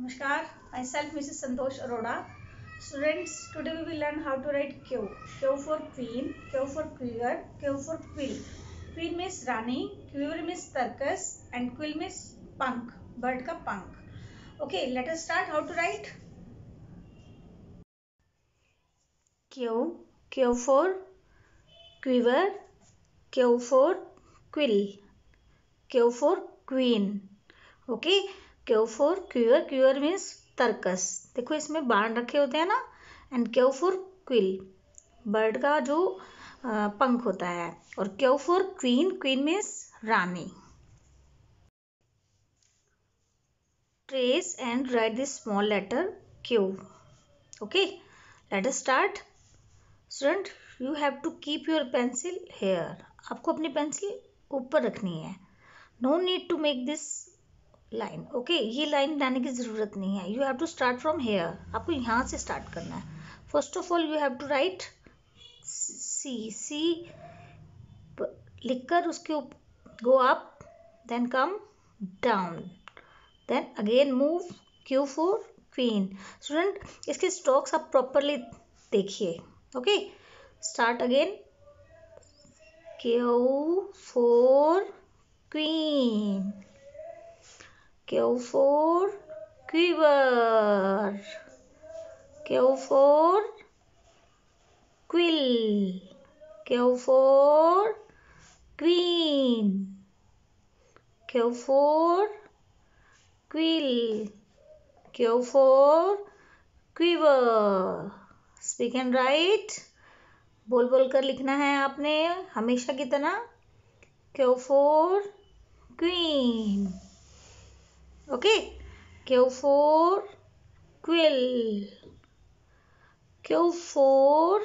Namaskar, myself Mrs. Santosh Aroda. Students, today we will learn how to write Q. Q for queen, Q for queer, Q for quill. Queen means Rani, queer means circus and quill means पंख, bird का पंख. Okay, let us start how to write. Q, Q for quiver, Q for quill, Q for queen. Okay. Q for quiver quiver means तर्कस देखो इसमें बाण रखे होते हैं ना and Q for quill bird का जो पंख होता है और Q for queen queen means रानी trace and write this small letter Q okay let us start student you have to keep your pencil here आपको अपनी पेंसिल ऊपर रखनी है no need to make this line okay ये line लाने की ज़रूरत नहीं है you have to start from here आपको यहाँ से स्टार्ट करना है first of all you have to write C C लिखकर उसके go up then come down then again move Q for queen student इसके स्ट्रोक्स आप प्रॉपरली देखिए okay start again Q for queen Q for quiver. Q for quill. Q for queen. Q for quill. Q for quiver. Speak and write. बोल बोल कर लिखना है आपने हमेशा की तरह Q for queen Okay. Q 4 quill. Q 4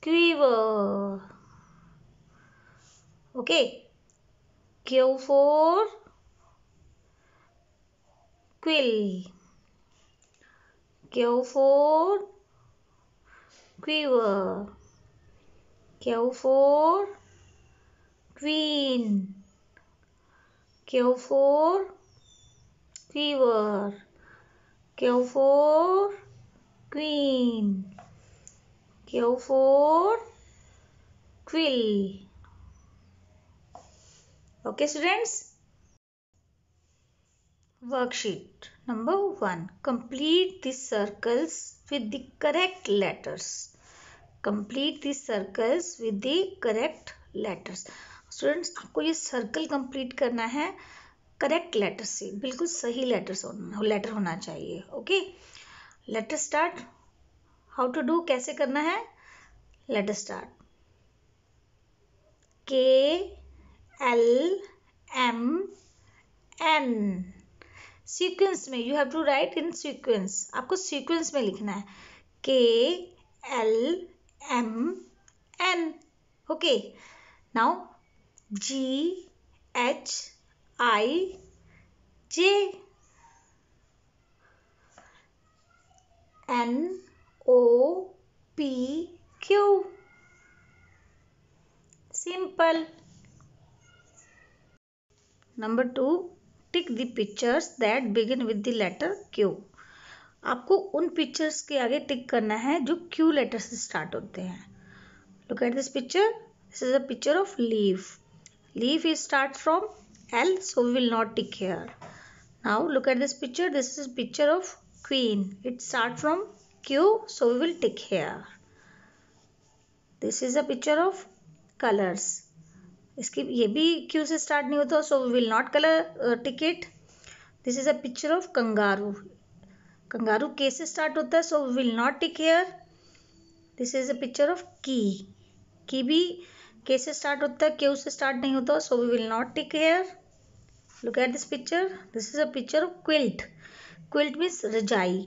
quiver. Okay. Q 4 quill. Q 4 quiver. Q 4 queen. Q 4 सीवर Q for queen Q for quill okay students worksheet number one complete the circles with the correct letters complete the circles with the correct letters students आपको ये circle complete करना है correct letter से बिल्कुल सही letter letter होना चाहिए okay letter start how to do कैसे करना है letter start K L M N sequence में you have to write in sequence आपको सीक्वेंस में लिखना है K L M N okay now G H I J N O P Q simple number 2 tick the pictures that begin with the letter q आपको उन pictures के आगे टिक करना है जो क्यू लेटर से स्टार्ट होते हैं look at this picture this is a picture of leaf leaf is start from L so we will not tick here. Now look at this picture. This is picture of queen. It start from Q so we will tick here. This is a picture of colors. इसकी ये भी Q से start नहीं होता so we will not colour tick it this is a picture of kangaroo kangaroo के से start होता है so we will not tick here this is a picture of key key भी के से स्टार्ट होता है क्यू से स्टार्ट नहीं होता so we will not take here look at this picture this is a picture of quilt quilt means रजाई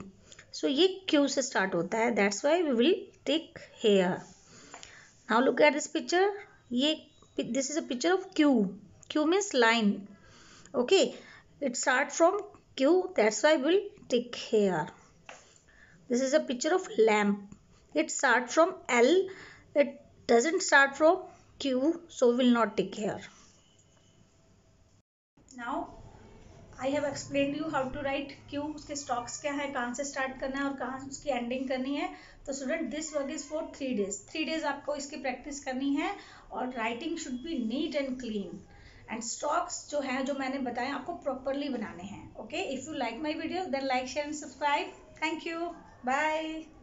so ये क्यू से स्टार्ट होता है that's why we will take here now look at this picture ये this is a picture of queue queue means line okay it start from Q that's why will take here this is a picture of lamp it start from L it doesn't start from q so will not take here now I have explain you how to write Q उसके strokes क्या है कहाँ से start करना है और कहाँ उसकी एंडिंग करनी है तो student this work is for three days three days आपको इसकी प्रैक्टिस करनी है और writing should be neat and clean and strokes जो है जो मैंने बताया आपको प्रॉपरली बनाने हैं okay if you like my video then like share and subscribe thank you bye